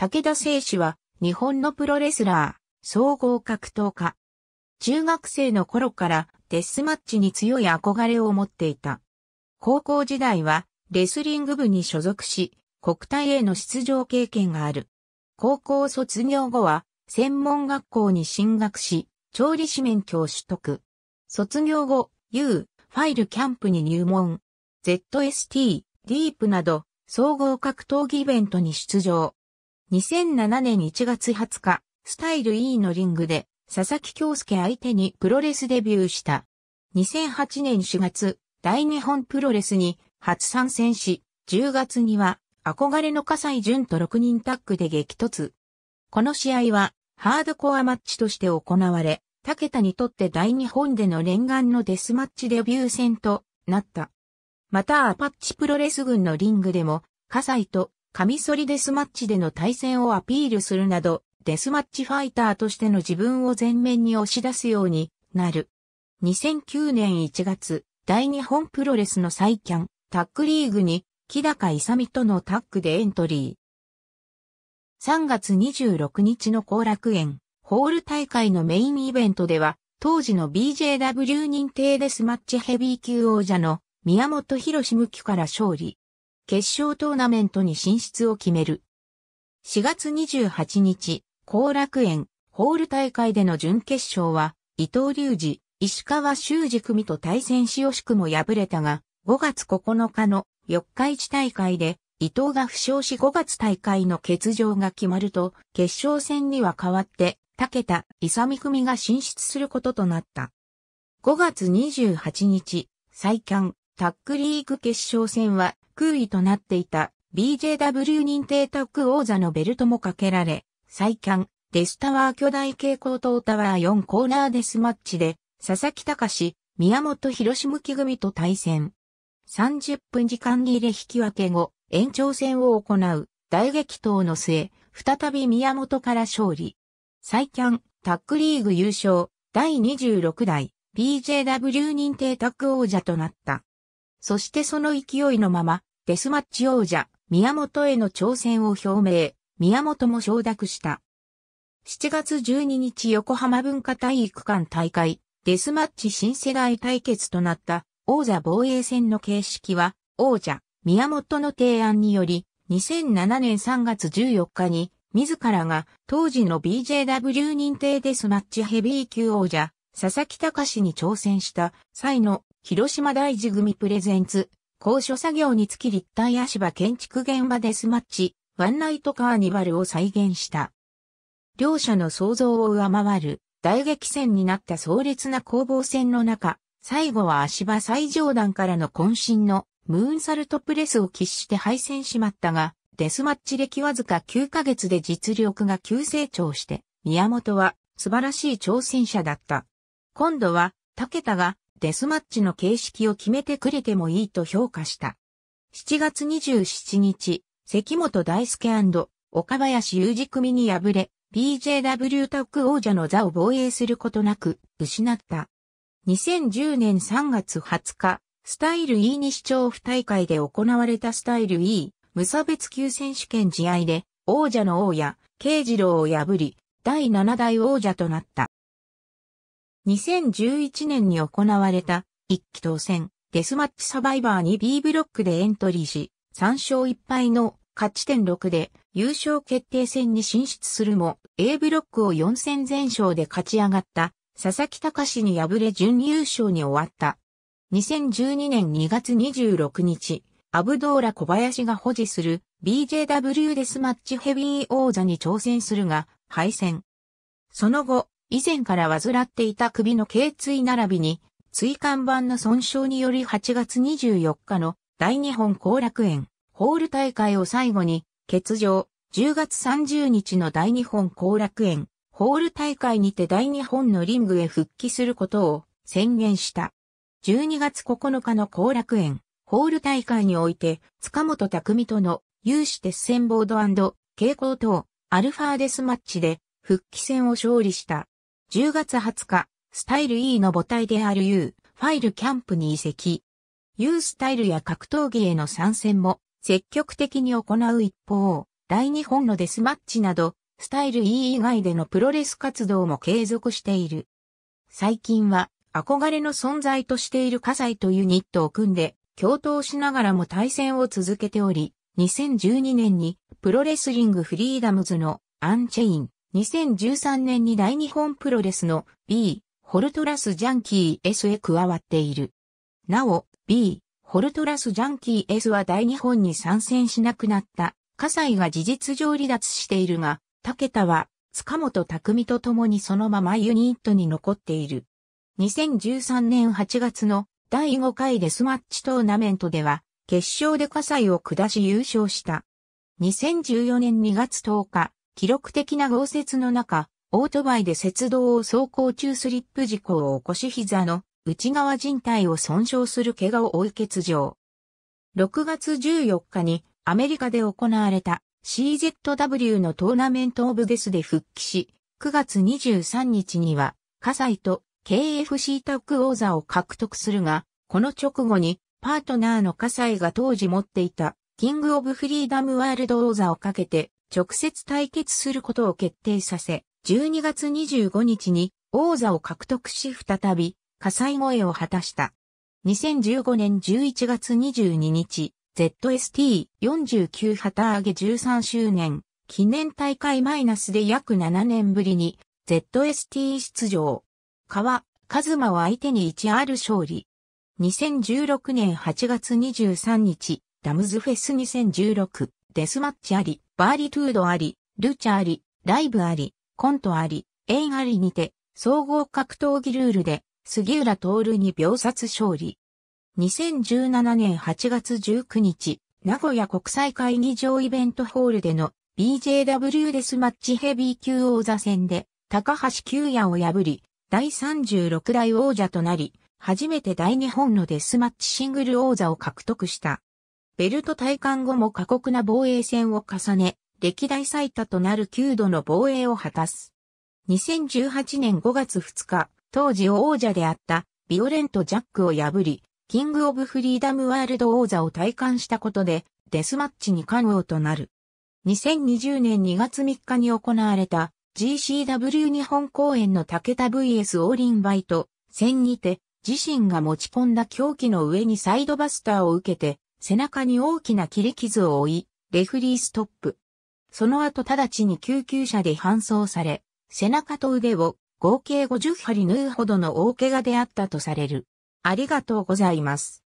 武田聖氏は、日本のプロレスラー、総合格闘家。中学生の頃からデスマッチに強い憧れを持っていた。高校時代はレスリング部に所属し、国体への出場経験がある。高校卒業後は専門学校に進学し、調理師免許を取得。卒業後、U、ファイルキャンプに入門。ZST、ディープなど総合格闘技イベントに出場。2007年1月20日、スタイル E のリングで、佐々木京介相手にプロレスデビューした。2008年4月、大日本プロレスに初参戦し、10月には、憧れの笠井淳と6人タッグで激突。この試合は、ハードコアマッチとして行われ、武田にとって大日本での念願のデスマッチデビュー戦となった。またアパッチプロレス軍のリングでも、笠井とカミソリデスマッチでの対戦をアピールするなど、デスマッチファイターとしての自分を前面に押し出すようになる。2009年1月、大日本プロレスの再キャン、タックリーグに、木高勇とのタッグでエントリー。3月26日の後楽園、ホール大会のメインイベントでは、当時の BJW 認定デスマッチヘビー級王者の宮本博士向きから勝利。決勝トーナメントに進出を決める。4月28日、後楽園、ホール大会での準決勝は、伊藤隆二、石川修二組と対戦し惜しくも敗れたが、5月9日の四日市大会で、伊藤が負傷し5月大会の欠場が決まると、決勝戦には代わって、武田、伊佐美組が進出することとなった。5月28日、再キャン、タックリーグ決勝戦は、空位となっていた BJW 認定タック王座のベルトもかけられ、再ン、デスタワー巨大蛍光灯タワー4コーナーデスマッチで、佐々木隆、宮本広志向き組と対戦。30分時間切れ引き分け後、延長戦を行う大激闘の末、再び宮本から勝利。再ン、タックリーグ優勝、第26代 BJW 認定タック王者となった。そしてその勢いのまま、デスマッチ王者、宮本への挑戦を表明、宮本も承諾した。7月12日横浜文化体育館大会、デスマッチ新世代対決となった王座防衛戦の形式は、王者、宮本の提案により、2007年3月14日に、自らが当時の BJW 認定デスマッチヘビー級王者、佐々木隆に挑戦した際の広島大事組プレゼンツ高所作業につき立体足場建築現場デスマッチ、ワンナイトカーニバルを再現した。両者の想像を上回る大激戦になった壮烈な攻防戦の中、最後は足場最上段からの渾身のムーンサルトプレスを喫して敗戦しまったが、デスマッチ歴わずか9ヶ月で実力が急成長して、宮本は素晴らしい挑戦者だった。今度は、武田がデスマッチの形式を決めてくれてもいいと評価した。7月27日、関本大輔岡林雄二組に敗れ、BJW タッグ王者の座を防衛することなく失った。2010年3月20日、スタイル E 西町府大会で行われたスタイル E 無差別級選手権試合で王者の王や、慶次郎を破り、第7代王者となった。2011年に行われた一期当選デスマッチサバイバーに B ブロックでエントリーし、3勝1敗の勝ち点6で優勝決定戦に進出するも A ブロックを4戦全勝で勝ち上がった佐々木隆に敗れ準優勝に終わった。2012年2月26日、アブドーラ小林が保持する BJW デスマッチヘビー王座に挑戦するが敗戦。その後、以前から患っていた首の頸椎並びに、椎間板の損傷により8月24日の大日本後楽園ホール大会を最後に欠場、10月30日の大日本後楽園ホール大会にて大日本のリングへ復帰することを宣言した。12月9日の後楽園ホール大会において塚本匠との有志鉄線ボード蛍光等アルファーデスマッチで復帰戦を勝利した。10月20日、スタイル E の母体である U、ファイルキャンプに移籍。U スタイルや格闘技への参戦も積極的に行う一方、大日本のデスマッチなど、スタイル E 以外でのプロレス活動も継続している。最近は憧れの存在としている火災というニットを組んで、共闘しながらも対戦を続けており、2012年にプロレスリングフリーダムズのアンチェイン2013年に大日本プロレスの B、ホルトラスジャンキー S へ加わっている。なお、B、ホルトラスジャンキー S は大日本に参戦しなくなった。葛西が事実上離脱しているが、竹田は塚本匠と共にそのままユニットに残っている。2013年8月の第5回デスマッチトーナメントでは、決勝で火災を下し優勝した。2014年2月10日、記録的な豪雪の中、オートバイで雪道を走行中スリップ事故を起こし膝の内側靭帯を損傷する怪我を負い欠場。6月14日にアメリカで行われた CZW のトーナメントオブデスで復帰し、9月23日には、葛西と KFC タッグ王座を獲得するが、この直後にパートナーの葛西が当時持っていたキングオブフリーダムワールド王座をかけて直接対決することを決定させ、12月25日に王座を獲得し再び火災萌えを果たした。2015年11月22日、ZST49 旗揚げ13周年記念大会マイナスで約7年ぶりに ZST 出場。川、カズマを相手に 1R 勝利。2016年8月23日、ダムズフェス2016デスマッチあり。バーリトゥードあり、ルチャあり、ライブあり、コントあり、縁ありにて、総合格闘技ルールで、杉浦徹に秒殺勝利。2017年8月19日、名古屋国際会議場イベントホールでの BJW デスマッチヘビー級王座戦で、高橋久也を破り、第36代王者となり、初めて大日本のデスマッチシングル王座を獲得した。ベルト体感後も過酷な防衛戦を重ね、歴代最多となる9度の防衛を果たす。2018年5月2日、当時王者であったビオレント・ジャックを破り、キング・オブ・フリーダム・ワールド王座を体感したことで、デスマッチに関王となる。2020年2月3日に行われた GCW 日本公演の武田 VS オーリンバイト戦にて、自身が持ち込んだ狂気の上にサイドバスターを受けて、背中に大きな切り傷を負い、レフリーストップ。その後直ちに救急車で搬送され、背中と腕を合計50針縫うほどの大怪我であったとされる。ありがとうございます。